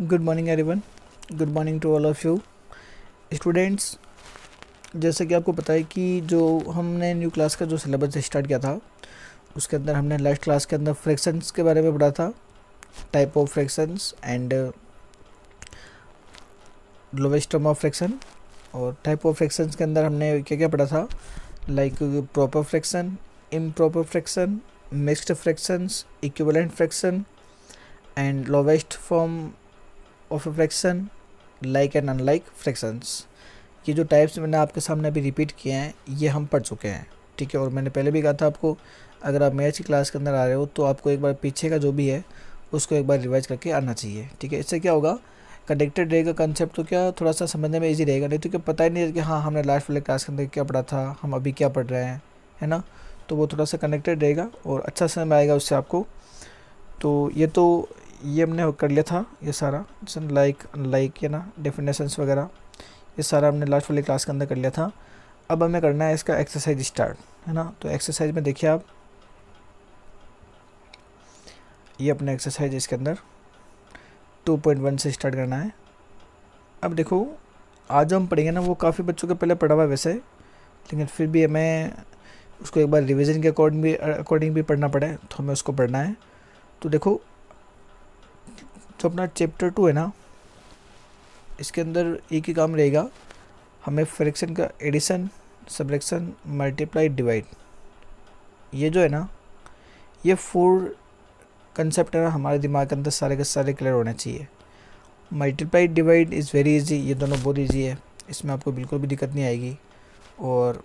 good morning everyone good morning to all of you students जैसे कि आपको पता है कि जो हमने न्यू क्लास का जो सिलेबस स्टार्ट किया था उसके अंदर हमने लास्ट क्लास के अंदर फ्रैक्शंस के बारे में पढ़ा था type of fractions and lowest term of fraction और टाइप ऑफ फ्रैक्शंस के अंदर हमने क्या क्या पढ़ा था like proper fraction proper fraction mixed fractions equivalent fraction and lowest form of fraction like and unlike fractions ये जो टाइप्स मैंने आपके सामने अभी रिपीट किए हैं ये हम पढ़ चुके हैं ठीक है और मैंने पहले भी कहा था आपको अगर आप मैथ की क्लास के अंदर आ रहे हो तो आपको एक बार पीछे का जो भी है उसको एक बार रिवाइज करके आना चाहिए ठीक है इससे क्या होगा कनेक्टेड रहेगा कंसेप्ट तो क्या थोड़ा सा समझने में इजी रहेगा नहीं तो क्या पता ही नहीं कि हाँ हमने लास्ट वाले क्लास के अंदर क्या पढ़ा था हम अभी क्या पढ़ रहे हैं है ना तो वो थोड़ा सा कनेक्टेड रहेगा और अच्छा समय आएगा उससे आपको तो ये तो ये हमने कर लिया था ये सारा जैसे लाइक अनलाइक या ना डेफिनेशंस वगैरह ये सारा हमने लास्ट वाली क्लास के अंदर कर लिया था अब हमें करना है इसका एक्सरसाइज स्टार्ट है ना तो एक्सरसाइज में देखिए आप ये अपने एक्सरसाइज इसके अंदर 2.1 से स्टार्ट करना है अब देखो आज हम पढ़ेंगे ना वो काफ़ी बच्चों के पहले पढ़ा हुआ है वैसे लेकिन फिर भी हमें उसको एक बार रिविज़न के अकॉर्डिंग भी अकॉर्डिंग भी पढ़ना पड़े तो हमें उसको पढ़ना है तो देखो तो अपना चैप्टर टू है ना इसके अंदर एक ही काम रहेगा हमें फ्रैक्शन का एडिशन सब्रैक्शन मल्टीप्लाई डिवाइड ये जो है ना ये फोर कंसेप्ट है ना हमारे दिमाग के अंदर सारे के सारे क्लियर होने चाहिए multiply divide is very easy ये दोनों बहुत इजी है इसमें आपको बिल्कुल भी दिक्कत नहीं आएगी और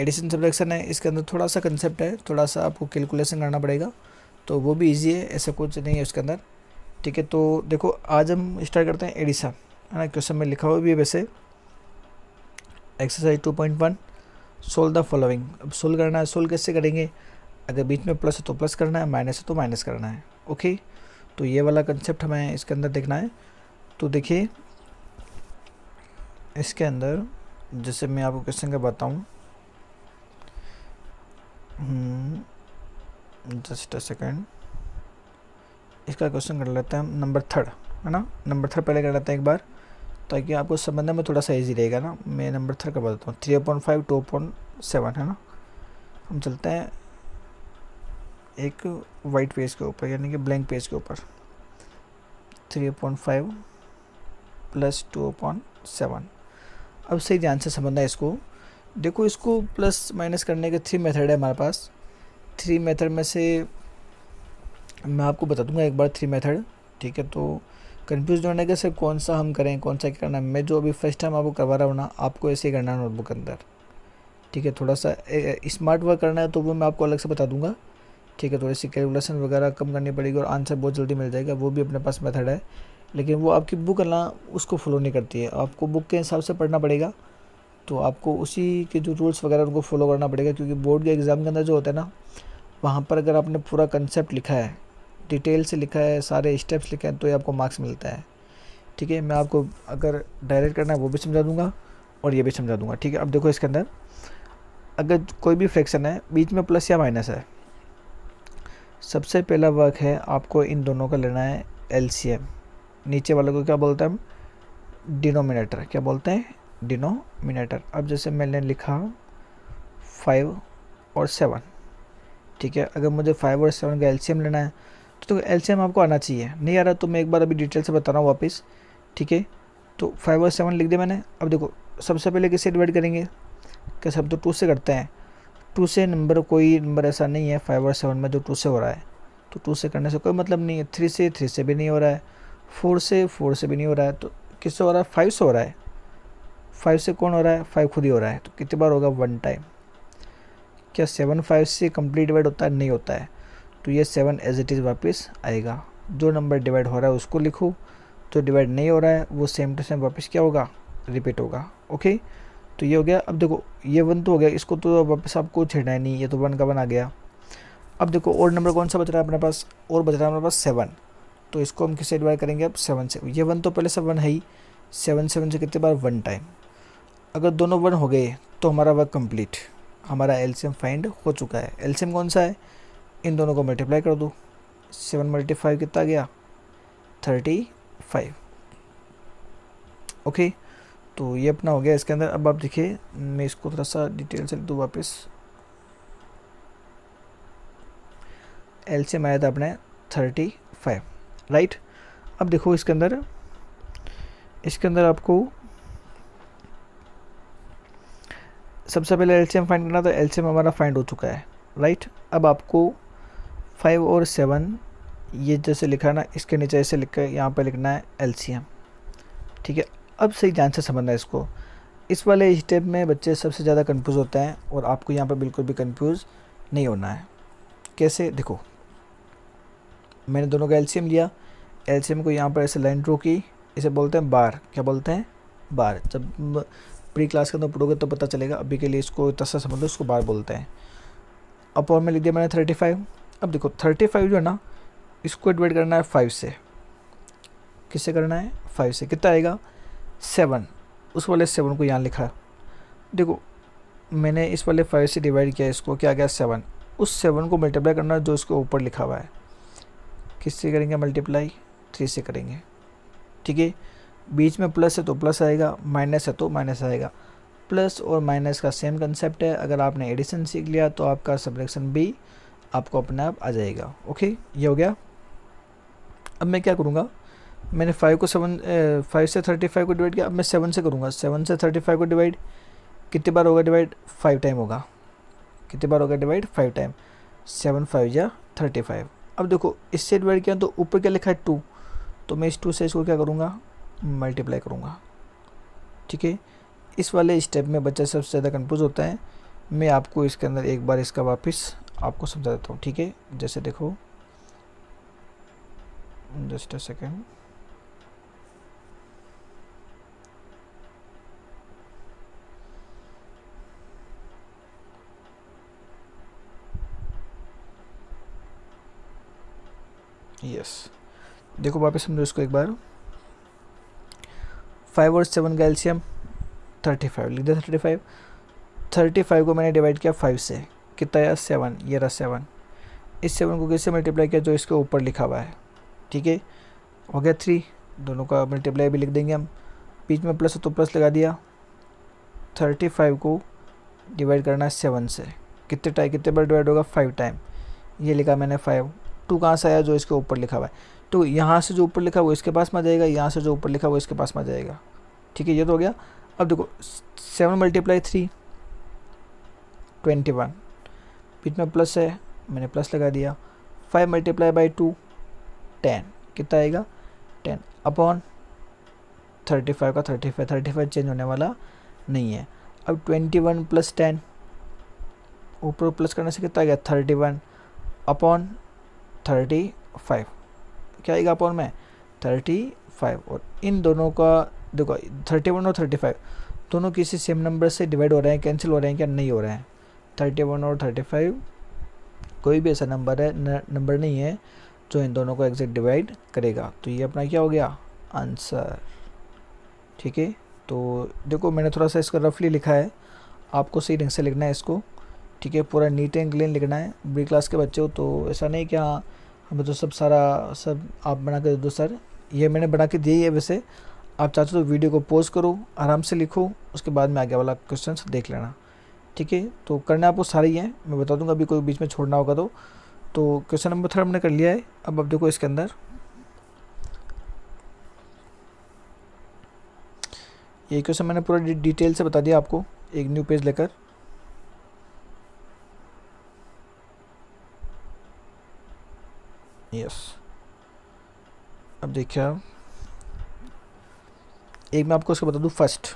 एडिशन सब्रैक्शन है इसके अंदर थोड़ा सा कंसेप्ट है थोड़ा सा आपको कैलकुलेसन करना पड़ेगा तो वो भी ईजी है ऐसा कुछ नहीं है उसके अंदर ठीक है तो देखो आज हम स्टार्ट करते हैं एडिशन है ना क्वेश्चन में लिखा हुआ भी है वैसे exercise two point one solve the following अब सोल्व करना है सोल्व कैसे करेंगे अगर बीच में प्लस है तो प्लस करना है माइनस है तो माइनस करना है ओके तो ये वाला कंसेप्ट हमें इसके अंदर देखना है तो देखिए इसके अंदर जैसे मैं आपको क्वेश्चन का बताऊँ जस्ट अ सेकेंड इसका क्वेश्चन कर लेते हैं हम नंबर थर्ड है ना नंबर थर्ड पहले कर लेते हैं एक बार ताकि आपको समझने में थोड़ा सा ईजी रहेगा ना मैं नंबर थर्ड का देता हूँ three point five two point seven है ना हम चलते हैं एक वाइट पेज के ऊपर यानी कि ब्लैंक पेज के ऊपर three point five plus two point seven अब सही ध्यान से समझना है इसको देखो इसको प्लस माइनस करने के थ्री मेथड है हमारे पास थ्री मेथड में से मैं आपको बता दूंगा एक बार थ्री मेथड ठीक है तो कंफ्यूज होने के सर कौन सा हम करें कौन सा क्या करना है मैं जो अभी फर्स्ट टाइम आपको करवा रहा हूँ ना आपको ऐसे ही करना है नोटबुक के अंदर ठीक है थोड़ा सा स्मार्ट वर्क करना है तो वो मैं आपको अलग से बता दूंगा ठीक है थोड़ी सी कैलकुलेशन वगैरह कम करनी पड़ेगी और आंसर बहुत जल्दी मिल जाएगा वो भी अपने पास मेथड है लेकिन वो आपकी बुक ना उसको फॉलो नहीं करती है आपको बुक के हिसाब से पढ़ना पड़ेगा तो आपको उसी के जो रूल्स वगैरह उनको फॉलो करना पड़ेगा क्योंकि बोर्ड के एग्ज़ाम के अंदर जो होता है ना वहाँ पर अगर आपने पूरा कंसेप्ट लिखा है डिटेल से लिखा है सारे स्टेप्स लिखे हैं तो ये आपको मार्क्स मिलता है ठीक है मैं आपको अगर डायरेक्ट करना है वो भी समझा दूंगा और ये भी समझा दूंगा ठीक है अब देखो इसके अंदर अगर कोई भी फ्रैक्शन है बीच में प्लस या माइनस है सबसे पहला वर्क है आपको इन दोनों का लेना है एल नीचे वाले को क्या बोलते हैं हम डिनोमिनेटर क्या बोलते हैं डिनोमिनेटर अब जैसे मैंने लिखा फाइव और सेवन ठीक है अगर मुझे फाइव और सेवन का एलसीएम लेना है तो एलसीएम आपको आना चाहिए नहीं आ रहा तो मैं एक बार अभी डिटेल से बता रहा हूँ वापस ठीक है तो फाइव और सेवन लिख दिया मैंने अब देखो सबसे पहले किससे डिवाइड करेंगे क्या सब तो टू से करते हैं टू से नंबर कोई नंबर ऐसा नहीं है फाइव और सेवन में जो टू से हो रहा है तो टू से करने से कोई मतलब नहीं है थ्री से थ्री से भी नहीं हो रहा है फोर से फोर से भी नहीं हो रहा है तो किससे हो रहा है फाइव से हो रहा है फाइव से कौन हो रहा है फाइव खुद ही हो रहा है तो कितनी बार होगा वन टाइम क्या सेवन फाइव से कम्प्लीट डिवाइड होता है नहीं होता है तो ये सेवन एज इट इज़ वापस आएगा जो नंबर डिवाइड हो रहा है उसको लिखो जो डिवाइड नहीं हो रहा है वो सेम टू सेम वापस क्या होगा रिपीट होगा ओके तो ये हो गया अब देखो ये वन तो हो गया इसको तो वापस आपको छेड़ना ही नहीं ये तो वन का वन आ गया अब देखो और नंबर कौन सा बच रहा है अपने पास और बच रहा है अपने पास सेवन तो इसको हम किससे डिवाइड करेंगे अब सेवन से ये वन तो पहले से वन है ही सेवन सेवन से कितने बार वन टाइम अगर दोनों वन हो गए तो हमारा वर्क कंप्लीट हमारा एल्शियम फाइंड हो चुका है एल्शियम कौन सा है इन दोनों को मल्टीप्लाई कर दो सेवन मल्टीफाइव कितना गया थर्टी फाइव ओके तो ये अपना हो गया इसके अंदर अब आप देखिए मैं इसको थोड़ा सा डिटेल से लिख दूँ वापस एल से आया था अपने थर्टी फाइव राइट अब देखो इसके अंदर इसके अंदर आपको सबसे पहले एल सी एम फाइंड करना तो एल सी एम हमारा फाइंड हो चुका है राइट अब आपको फाइव और सेवन ये जैसे लिखा है ना इसके नीचे ऐसे लिख कर यहाँ पर लिखना है एल ठीक है अब सही ध्यान से समझना है इसको इस वाले स्टेप में बच्चे सबसे ज़्यादा कंफ्यूज होते हैं और आपको यहाँ पर बिल्कुल भी कंफ्यूज नहीं होना है कैसे देखो मैंने दोनों का एलसीएम लिया एलसीएम को यहाँ पर ऐसे लाइन ड्रो की इसे बोलते हैं बार क्या बोलते हैं बार जब प्री क्लास के अंदर पढ़ोगे तो पता चलेगा अभी के लिए इसको तस्सा समझ लो उसको बार बोलते हैं अपॉर में लिख दिया मैंने थर्टी फाइव अब देखो थर्टी फाइव जो है ना इसको डिवाइड करना है फाइव से किससे करना है फाइव से कितना आएगा सेवन उस वाले सेवन को यहाँ लिखा देखो मैंने इस वाले फाइव से डिवाइड किया इसको क्या गया सेवन उस सेवन को मल्टीप्लाई करना है जो इसके ऊपर लिखा हुआ है किससे करेंगे मल्टीप्लाई थ्री से करेंगे ठीक है बीच में प्लस है तो प्लस आएगा माइनस है तो माइनस आएगा प्लस और माइनस का सेम कंसेप्ट है अगर आपने एडिशन सीख लिया तो आपका सब्जेक्शन भी आपको अपने आप आ जाएगा ओके ये हो गया अब मैं क्या करूँगा मैंने फाइव को सेवन फाइव से थर्टी फाइव को डिवाइड किया अब मैं सेवन से करूँगा सेवन से थर्टी फाइव को डिवाइड कितनी बार होगा डिवाइड फाइव टाइम होगा कितनी बार होगा divide five time seven five या थर्टी फाइव अब देखो इससे डिवाइड किया तो ऊपर क्या लिखा है टू तो मैं इस टू से इसको क्या करूँगा मल्टीप्लाई करूँगा ठीक है इस वाले स्टेप में बच्चा सबसे ज़्यादा कन्फ्यूज़ होता है मैं आपको इसके अंदर एक बार इसका वापस आपको समझा देता हूँ ठीक है जैसे देखो जस्ट अ सेकेंड यस देखो वापस समझो इसको एक बार फाइव और सेवन का एल्शियम थर्टी फाइव लिख दिया थर्टी फाइव थर्टी फाइव को मैंने डिवाइड किया फाइव से कितना है सेवन ये रहा सेवन इस सेवन को कैसे मल्टीप्लाई किया जो इसके ऊपर लिखा हुआ है ठीक है हो गया थ्री दोनों का मल्टीप्लाई भी लिख देंगे हम बीच में प्लस तो प्लस लगा दिया थर्टी फाइव को डिवाइड करना है सेवन से कितने टाइम कितने बार डिवाइड होगा फाइव टाइम ये लिखा मैंने फाइव टू कहाँ से आया जो इसके ऊपर लिखा हुआ है तो यहाँ से जो ऊपर लिखा वो इसके पास में जाएगा यहाँ से जो ऊपर लिखा वो इसके पास में जाएगा ठीक है ये तो हो गया अब देखो seven multiply three twenty one बीच में प्लस है मैंने प्लस लगा दिया five multiply by two ten कितना आएगा टेन अपॉन थर्टी फाइव का thirty five thirty five change होने वाला नहीं है अब ट्वेंटी वन प्लस टेन ऊपर प्लस करने से कितना आ गया thirty one upon thirty five क्या आएगा अपॉन में थर्टी फाइव और इन दोनों का देखो थर्टी वन और थर्टी फाइव दोनों किसी सेम नंबर से डिवाइड हो रहे हैं कैंसिल हो रहे हैं क्या नहीं हो रहे हैं थर्टी वन और थर्टी फाइव कोई भी ऐसा नंबर है नंबर नहीं है जो इन दोनों को एग्जैक्ट डिवाइड करेगा तो ये अपना क्या हो गया आंसर ठीक है तो देखो मैंने थोड़ा सा इसको रफली लिखा है आपको सही ढंग से लिखना है इसको ठीक है पूरा नीट एंड क्लीन लिखना है बी क्लास के बच्चे हो तो ऐसा नहीं कि हाँ हमें तो सब सारा सब आप बना के दे दो सर ये मैंने बना के दिए है वैसे आप चाहते हो तो वीडियो को पोज करो आराम से लिखो उसके बाद में आगे वाला क्वेश्चन देख लेना ठीक है तो करना आपको सारी है मैं बता दूंगा अभी कोई बीच में छोड़ना होगा तो तो क्वेश्चन नंबर थर्ड हमने कर लिया है अब आप देखो इसके अंदर ये क्वेश्चन मैंने पूरा डिटेल से बता दिया आपको एक न्यू पेज लेकर यस अब देखिए एक मैं आपको उसको बता दूँ first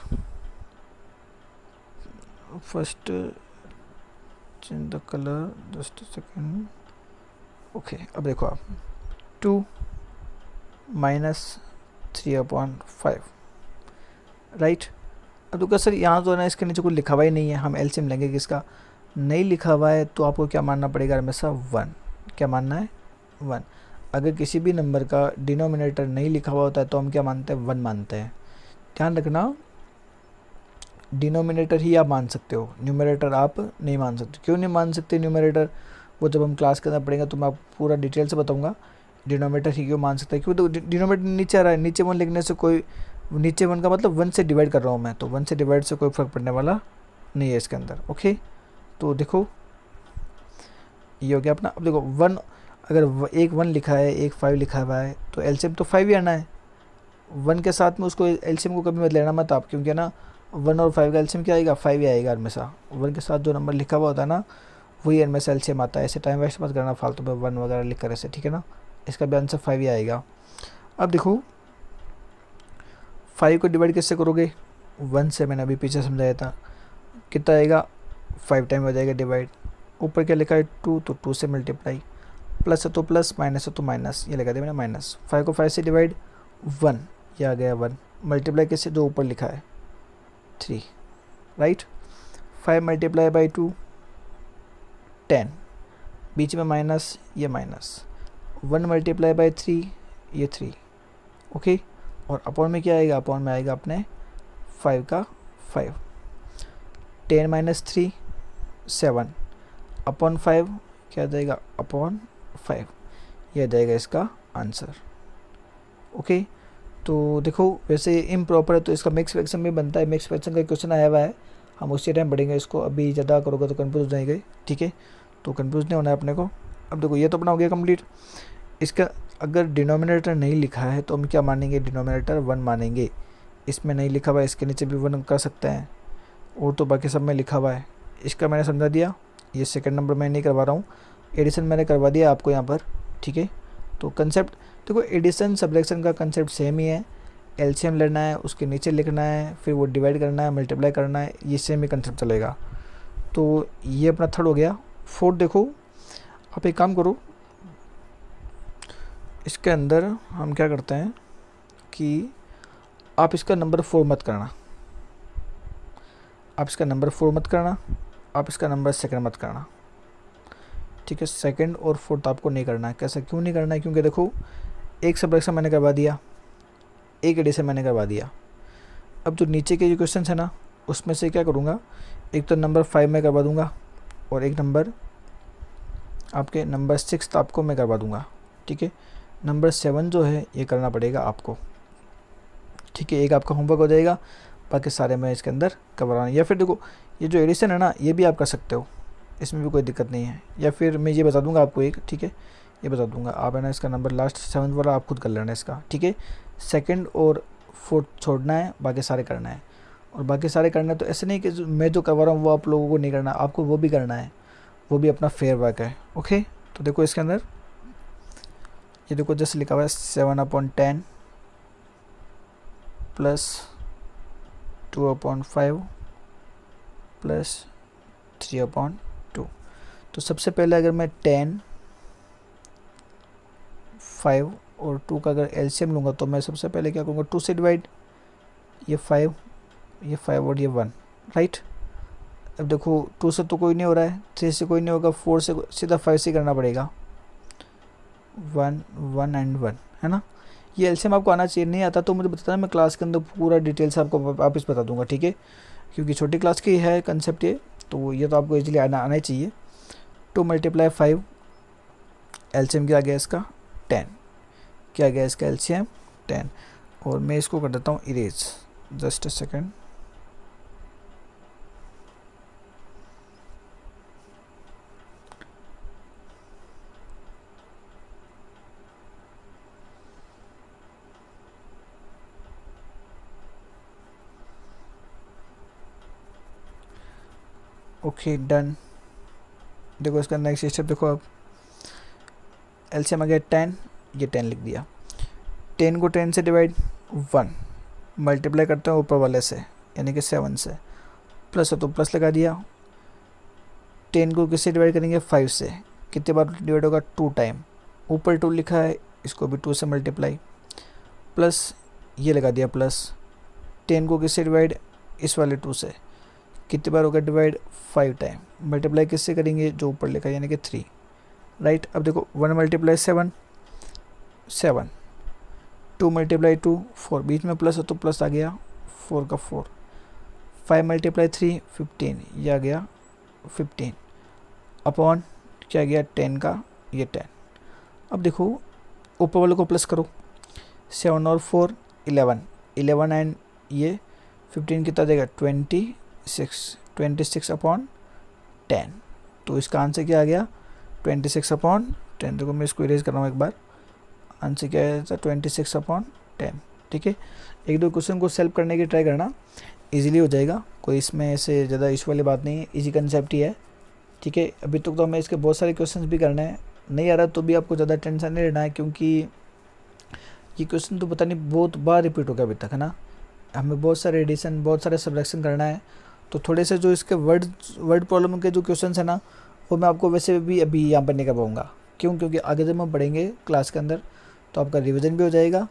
first change the color just a second okay अब देखो आप two minus three upon five right अब तो सर यहाँ जो तो है ना इसके नीचे कुछ लिखा हुआ ही नहीं है हम एल एल्सियम लेंगे कि इसका नहीं लिखा हुआ है तो आपको क्या मानना पड़ेगा हमेशा वन क्या मानना है वन अगर किसी भी नंबर का डिनोमिनेटर नहीं लिखा हुआ होता है तो हम क्या मानते हैं वन मानते हैं ध्यान रखना डिनोमिनेटर ही आप मान सकते हो न्यूमरेटर आप नहीं मान सकते क्यों नहीं मान सकते न्यूमरेटर वो जब हम क्लास करना पड़ेगा तो मैं आप पूरा डिटेल से बताऊँगा डिनोमीटर ही क्यों मान सकता है क्योंकि तो डिनोमीटर नीचे आ रहा है नीचे वन लिखने से कोई नीचे वन का मतलब वन से डिवाइड कर रहा हूँ मैं तो वन से डिवाइड से कोई फर्क पड़ने वाला नहीं है इसके अंदर ओके तो देखो ये हो गया अपना अब देखो वन अगर एक वन लिखा है एक फाइव लिखा हुआ है तो एलसीएम तो फाइव ही आना है वन के साथ में उसको एलसीएम को कभी मत लेना मत आप क्योंकि ना वन और फाइव का एल्शियम क्या आएगा फाइव ही आएगा हमेशा वन के साथ जो नंबर लिखा हुआ होता है ना वही हमेशा एल्शियम आता है ऐसे टाइम वेस्ट मत करना फालतू में वन वगैरह लिख कर ऐसे ठीक है ना इसका भी आंसर फाइव ही आएगा अब देखो फाइव को डिवाइड किससे करोगे वन से मैंने अभी पीछे समझाया था कितना आएगा फाइव टाइम हो जाएगा डिवाइड ऊपर क्या लिखा है टू तो टू से मल्टीप्लाई प्लस है तो प्लस माइनस है तो माइनस ये लगा दिया मैंने माइनस फाइव को फाइव से डिवाइड वन ये आ गया वन मल्टीप्लाई किससे जो ऊपर लिखा है 3 right five multiply by two ten बीच में माइनस ये minus one multiply by three ये थ्री ओके और अपॉन में क्या आएगा अपॉन में आएगा अपने फाइव का five ten minus three seven upon five क्या देगा अपॉन फाइव यह देगा इसका आंसर ओके तो देखो वैसे इम प्रॉपर है तो इसका मिक्स फ्रैक्शन भी बनता है मिक्स फ्रैक्शन का क्वेश्चन आया हुआ है हम उसी टाइम बढ़ेंगे इसको अभी ज़्यादा करोगे तो कन्फ्यूज जाएंगे ठीक है तो कन्फ्यूज नहीं होना है अपने को अब देखो ये तो अपना हो गया कम्प्लीट इसका अगर डिनोमिनेटर नहीं लिखा है तो हम क्या मानेंगे डिनोमिनेटर वन मानेंगे इसमें नहीं लिखा हुआ है इसके नीचे भी वन कर सकते हैं और तो बाकी सब में लिखा हुआ है इसका मैंने समझा दिया ये सेकंड नंबर मैं नहीं करवा रहा हूँ एडिशन मैंने करवा दिया आपको यहाँ पर ठीक है तो कंसेप्ट देखो एडिशन सब्जेक्शन का कंसेप्ट सेम ही है एलसीएम लेना है उसके नीचे लिखना है फिर वो डिवाइड करना है मल्टीप्लाई करना है ये सेम ही कंसेप्ट चलेगा तो ये अपना थर्ड हो गया फोर्थ देखो आप एक काम करो इसके अंदर हम क्या करते हैं कि आप इसका नंबर फोर मत करना आप इसका नंबर फोर मत करना आप इसका नंबर सेकंड मत करना ठीक है सेकंड और फोर्थ आपको नहीं करना है कैसा क्यों नहीं करना है क्योंकि देखो एक से मैंने करवा दिया एक एडिशन मैंने करवा दिया अब जो नीचे के जो क्वेश्चन है ना उसमें से क्या करूँगा एक तो नंबर फाइव में करवा दूँगा और एक नंबर आपके नंबर सिक्स तो आपको मैं करवा दूँगा ठीक है नंबर सेवन जो है ये करना पड़ेगा आपको ठीक है एक आपका होमवर्क हो जाएगा बाकी सारे मैं इसके अंदर करवा या फिर देखो ये जो एडिशन है ना ये भी आप कर सकते हो इसमें भी कोई दिक्कत नहीं है या फिर मैं ये बता दूंगा आपको एक ठीक है ये बता दूंगा आप है ना इसका नंबर लास्ट सेवन वाला आप खुद कर लेना है इसका ठीक है सेकेंड और फोर्थ छोड़ना है बाकी सारे करना है और बाकी सारे करना है तो ऐसे नहीं कि मैं जो करवा रहा हूँ वो आप लोगों को नहीं करना आपको वो भी करना है वो भी अपना फेयर वर्क है ओके तो देखो इसके अंदर ये देखो जैसे लिखा हुआ है seven upon ten plus two upon five plus three upon तो सबसे पहले अगर मैं टेन फाइव और टू का अगर एल्शियम लूँगा तो मैं सबसे पहले क्या करूँगा टू से डिवाइड ये फाइव ये फाइव और ये वन राइट अब देखो टू से तो कोई नहीं हो रहा है थ्री से कोई नहीं होगा फोर से सीधा फाइव से करना पड़ेगा वन वन एंड वन है ना ये एल्शियम आपको आना चाहिए नहीं आता तो मुझे बताना मैं क्लास के अंदर पूरा डिटेल्स आपको वापस बता दूंगा ठीक है क्योंकि छोटी क्लास की है कंसेप्ट ये तो ये तो आपको इजीली आना आना ही चाहिए टू मल्टीप्लाई फाइव एल्शियम क्या गया इसका टेन क्या गया इसका एल्शियम टेन और मैं इसको कर देता हूँ erase just a second okay done देखो इसका नेक्स्ट स्टेप देखो आप एल्शियम आ गया टेन ये टेन लिख दिया टेन को टेन से डिवाइड वन मल्टीप्लाई करते हैं ऊपर वाले से यानी कि सेवन से प्लस है तो प्लस लगा दिया टेन को किससे डिवाइड करेंगे फाइव से कितने बार डिवाइड होगा टू टाइम ऊपर टू लिखा है इसको भी टू से मल्टीप्लाई प्लस ये लगा दिया प्लस टेन को किससे डिवाइड इस वाले टू से कितनी बार होगा डिवाइड फाइव टाइम मल्टीप्लाई किससे करेंगे जो ऊपर लिखा यानी कि थ्री राइट अब देखो one multiply seven seven two multiply two four बीच में प्लस हो तो प्लस आ गया फोर का four five multiply three fifteen ये आ गया फिफ्टीन अपॉन क्या गया टेन का ये टेन अब देखो ऊपर वाले को प्लस करो सेवन और फोर इलेवन इलेवन एंड ये फिफ्टीन कितना देगा twenty six twenty six upon ten तो इसका आंसर क्या आ गया ट्वेंटी सिक्स अपॉन टेन देखो मैं इसको इरेज कर रहा हूँ एक बार आंसर क्या आया था ट्वेंटी सिक्स अपॉन टेन ठीक है एक दो क्वेश्चन को सेल्व करने की ट्राई करना इजीली हो जाएगा कोई इसमें ऐसे ज़्यादा इशू वाली बात नहीं है इजी कंसेप्ट ही है ठीक है अभी तक तो हमें इसके बहुत सारे क्वेश्चन भी करने हैं नहीं आ रहा तो भी आपको ज़्यादा टेंशन नहीं लेना है क्योंकि ये क्वेश्चन तो पता नहीं बहुत बार रिपीट हो गया अभी तक है ना हमें बहुत सारे एडिशन बहुत सारे सब्रैक्शन करना है तो थोड़े से जो इसके वर्ड वर्ड प्रॉब्लम के जो क्वेश्चन है ना वो मैं आपको वैसे भी अभी यहाँ पर नहीं कर पाऊँगा क्यों क्योंकि आगे जब हम पढ़ेंगे क्लास के अंदर तो आपका रिविज़न भी हो जाएगा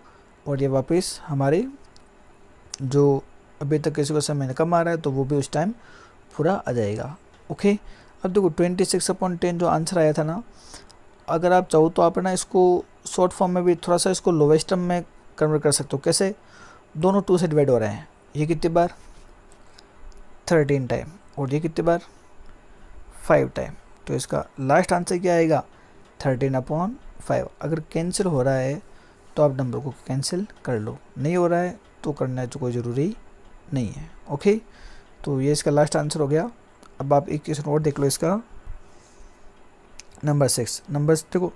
और ये वापस हमारे जो अभी तक किसी को समय कम आ रहा है तो वो भी उस टाइम पूरा आ जाएगा ओके अब देखो ट्वेंटी सिक्स अपॉइंट टेन जो आंसर आया था ना अगर आप चाहो तो आप ना इसको शॉर्ट फॉर्म में भी थोड़ा सा इसको टर्म में कन्वर्ट कर सकते हो कैसे दोनों टू से डिवाइड हो रहे हैं ये कितनी बार थर्टीन टाइम और ये कितनी बार फाइव टाइम तो इसका लास्ट आंसर क्या आएगा थर्टीन अपॉन फाइव अगर कैंसिल हो रहा है तो आप नंबर को कैंसिल कर लो नहीं हो रहा है तो करना तो कोई ज़रूरी नहीं है ओके तो ये इसका लास्ट आंसर हो गया अब आप एक क्वेश्चन और देख लो इसका नंबर सिक्स नंबर देखो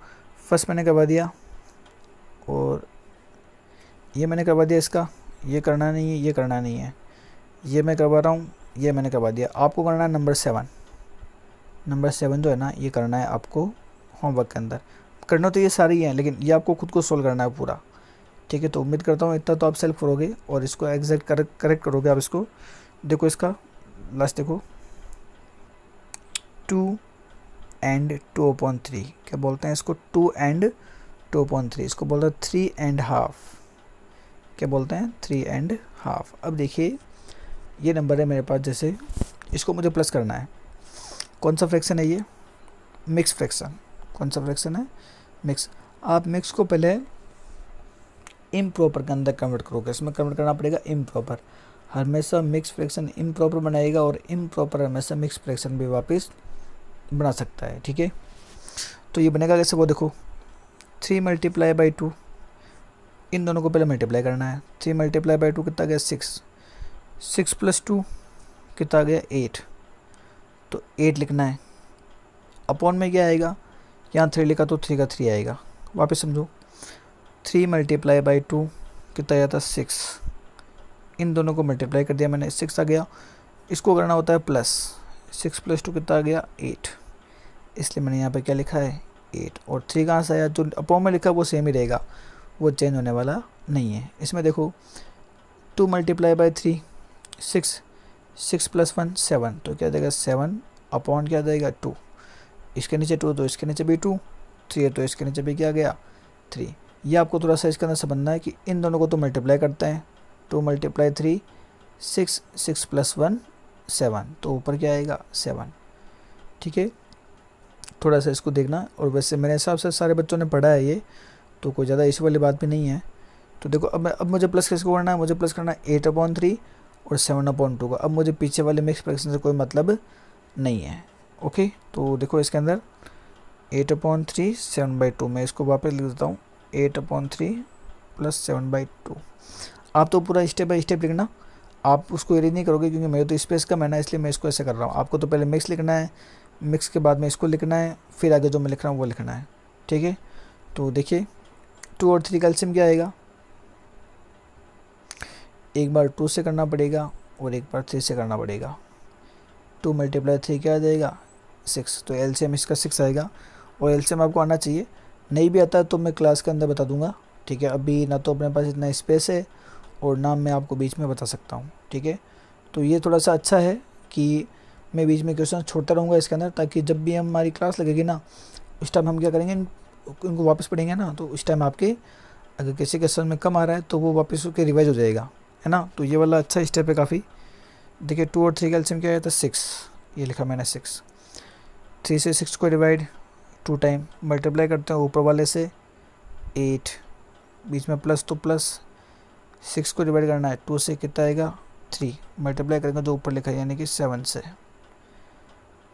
फर्स्ट मैंने करवा दिया और ये मैंने करवा दिया इसका ये करना नहीं है ये करना नहीं है ये मैं करवा रहा हूँ ये मैंने करवा दिया आपको करना है नंबर सेवन नंबर सेवन जो है ना ये करना है आपको होमवर्क के अंदर करना तो ये सारी हैं लेकिन ये आपको खुद को सोल्व करना है पूरा ठीक है तो उम्मीद करता हूँ इतना तो आप सेल्फ करोगे और इसको एग्जैक्ट करेक्ट करेक्ट करोगे आप इसको देखो इसका लास्ट देखो two and two point three क्या बोलते हैं इसको two and two point three इसको बोलते हैं थ्री एंड हाफ क्या बोलते हैं थ्री एंड हाफ अब देखिए ये नंबर है मेरे पास जैसे इसको मुझे प्लस करना है कौन सा फ्रैक्शन है ये मिक्स फ्रैक्शन कौन सा फ्रैक्शन है मिक्स आप मिक्स को पहले इम प्रॉपर के अंदर कन्वर्ट करोगे इसमें कन्वर्ट करना पड़ेगा इम प्रॉपर हमेशा मिक्स फ्रैक्शन इम प्रॉपर बनाएगा और इम प्रॉपर हमेशा मिक्स फ्रैक्शन भी वापस बना सकता है ठीक है तो ये बनेगा कैसे वो देखो थ्री मल्टीप्लाई बाई टू इन दोनों को पहले मल्टीप्लाई करना है थ्री मल्टीप्लाई बाई टू कितना गया सिक्स सिक्स प्लस टू कितना गया एट तो एट लिखना है अपॉन में क्या आएगा यहाँ थ्री लिखा तो थ्री का थ्री आएगा वापस समझो थ्री मल्टीप्लाई बाई टू कितना आया था सिक्स इन दोनों को मल्टीप्लाई कर दिया मैंने सिक्स आ गया इसको करना होता है प्लस सिक्स प्लस टू कितना आ गया एट इसलिए मैंने यहाँ पे क्या लिखा है एट और थ्री कहाँ से आया जो अपॉन में लिखा वो सेम ही रहेगा वो चेंज होने वाला नहीं है इसमें देखो two multiply by three six six plus one seven तो क्या देगा सेवन अपॉन क्या देगा टू इसके नीचे टू तो इसके नीचे भी टू थ्री है तो इसके नीचे भी क्या गया थ्री ये आपको थोड़ा सा इसके अंदर समझना है कि इन दोनों को तो मल्टीप्लाई करते हैं two multiply three six six plus one seven तो ऊपर क्या आएगा सेवन ठीक है थोड़ा सा इसको देखना और वैसे मेरे हिसाब से सारे बच्चों ने पढ़ा है ये तो कोई ज़्यादा इशू वाली बात भी नहीं है तो देखो अब अब मुझे प्लस किसको करना है मुझे प्लस करना है एट अपॉन थ्री और सेवन अपॉइंट टू का अब मुझे पीछे वाले मिक्स फ्रैक्शन से कोई मतलब नहीं है ओके तो देखो इसके अंदर eight upon three seven by two मैं इसको वापस लिख देता हूँ eight upon three plus seven by two आप तो पूरा स्टेप बाई स्टेप लिखना आप उसको एरेंज नहीं करोगे क्योंकि मेरे तो स्पेस कम है ना इसलिए मैं इसको ऐसे कर रहा हूँ आपको तो पहले मिक्स लिखना है मिक्स के बाद में इसको लिखना है फिर आगे जो मैं लिख रहा हूँ वो लिखना है ठीक है तो देखिए टू और थ्री कैल्शियम क्या आएगा एक बार टू से करना पड़ेगा और एक बार थ्री से करना पड़ेगा टू मल्टीप्लाई थ्री क्या आ जाएगा सिक्स तो एल इसका सिक्स आएगा और एल आपको आना चाहिए नहीं भी आता तो मैं क्लास के अंदर बता दूंगा ठीक है अभी ना तो अपने पास इतना स्पेस है और ना मैं आपको बीच में बता सकता हूँ ठीक है तो ये थोड़ा सा अच्छा है कि मैं बीच में क्वेश्चन छोड़ता रहूँगा इसके अंदर ताकि जब भी हमारी क्लास लगेगी ना उस टाइम हम क्या करेंगे इनको वापस पढ़ेंगे ना तो उस टाइम आपके अगर किसी क्वेश्चन में कम आ रहा है तो वो वापस उसके रिवाइज हो जाएगा है ना तो ये वाला अच्छा स्टेप है काफ़ी देखिए टू और थ्री का क्या है था तो सिक्स ये लिखा मैंने सिक्स थ्री से सिक्स को डिवाइड टू टाइम मल्टीप्लाई करते हैं ऊपर वाले से एट बीच में प्लस तो प्लस सिक्स को डिवाइड करना है टू से कितना आएगा थ्री मल्टीप्लाई करेंगे जो ऊपर लिखा है यानी कि सेवन से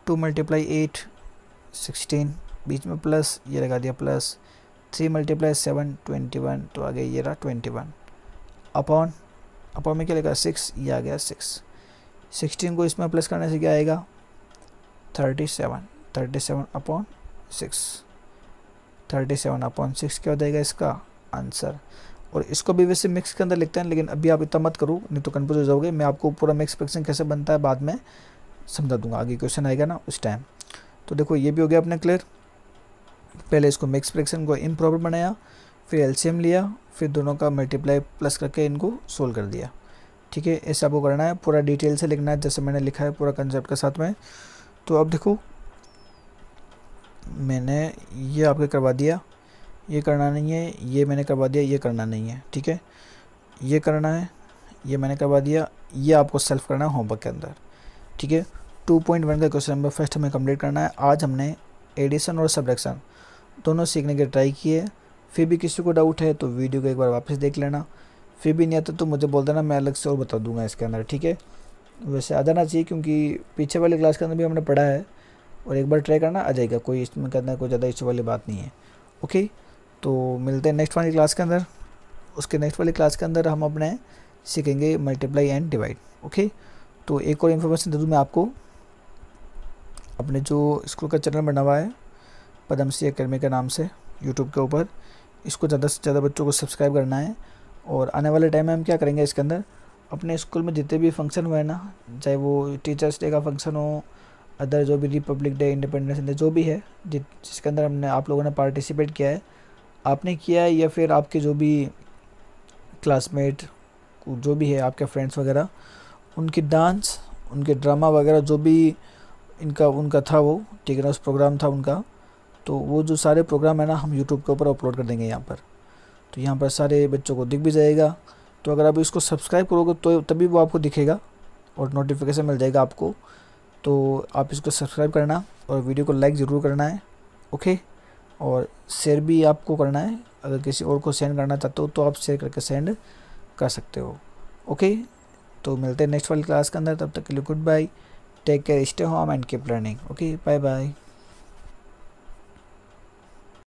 टू मल्टीप्लाई एट सिक्सटीन बीच में प्लस ये लगा दिया plus three multiply seven twenty one तो आ गया ये रहा ट्वेंटी वन अपॉन अपॉन में क्या लिखा सिक्स ये आ गया सिक्स सिक्सटीन को इसमें प्लस करने से क्या आएगा thirty seven thirty seven upon six thirty seven upon six क्या हो जाएगा इसका आंसर और इसको भी वैसे मिक्स के अंदर लिखते हैं लेकिन अभी आप इतना मत करो नहीं तो कन्फ्यूज हो जाओगे मैं आपको पूरा मिक्स फ्रैक्शन कैसे बनता है बाद में समझा दूंगा आगे क्वेश्चन आएगा ना उस टाइम तो देखो ये भी हो गया अपने क्लियर पहले इसको मिक्स फ्रैक्शन को इम्प्रॉपर बनाया फिर एलसीएम लिया फिर दोनों का मल्टीप्लाई प्लस करके इनको सोल्व कर दिया ठीक है ऐसा आपको करना है पूरा डिटेल से लिखना है जैसे मैंने लिखा है पूरा कंसेप्ट के साथ में तो अब देखो मैंने ये आपके करवा दिया ये करना नहीं है ये मैंने करवा दिया ये करना नहीं है ठीक है ये करना है ये मैंने करवा दिया ये आपको सेल्फ करना है होमवर्क के अंदर ठीक है टू पॉइंट वन का क्वेश्चन नंबर फर्स्ट हमें कंप्लीट करना है आज हमने एडिशन और सब्रैक्शन दोनों सीखने के ट्राई किए फिर भी किसी को डाउट है तो वीडियो को एक बार वापस देख लेना फिर भी नहीं आता तो मुझे बोल देना मैं अलग से और बता दूंगा इसके अंदर ठीक है वैसे आ जाना चाहिए क्योंकि पीछे वाले क्लास के अंदर भी हमने पढ़ा है और एक बार ट्राई करना आ जाएगा कोई इसमें करना कोई ज़्यादा इश्यू वाली बात नहीं है ओके तो मिलते हैं नेक्स्ट वाली क्लास के अंदर उसके नेक्स्ट वाली क्लास के अंदर हम अपने सीखेंगे मल्टीप्लाई एंड डिवाइड ओके तो एक और इन्फॉर्मेशन दे दूँ मैं आपको अपने जो स्कूल का चैनल बना हुआ है पदमसी अकेडमी के नाम से यूट्यूब के ऊपर इसको ज़्यादा से ज़्यादा बच्चों को सब्सक्राइब करना है और आने वाले टाइम में हम क्या करेंगे इसके अंदर अपने स्कूल में जितने भी फंक्शन हुए ना चाहे वो टीचर्स डे का फंक्शन हो अदर जो भी रिपब्लिक डे इंडिपेंडेंस डे जो भी है जिसके अंदर हमने आप लोगों ने पार्टिसिपेट किया है आपने किया है या फिर आपके जो भी क्लासमेट जो भी है आपके फ्रेंड्स वगैरह उनके डांस उनके ड्रामा वगैरह जो भी इनका उनका था वो ठीक है ना उस प्रोग्राम था उनका तो वो जो सारे प्रोग्राम है ना हम यूट्यूब के ऊपर अपलोड कर देंगे यहाँ पर तो यहाँ पर सारे बच्चों को दिख भी जाएगा तो अगर आप इसको सब्सक्राइब करोगे तो तभी वो आपको दिखेगा और नोटिफिकेशन मिल जाएगा आपको तो आप इसको सब्सक्राइब करना और वीडियो को लाइक ज़रूर करना है ओके और शेयर भी आपको करना है अगर किसी और को सेंड करना चाहते हो तो आप शेयर करके सेंड कर सकते हो ओके तो मिलते हैं नेक्स्ट वाली क्लास के अंदर तब तक के लिए good bye take care stay home and keep learning okay bye bye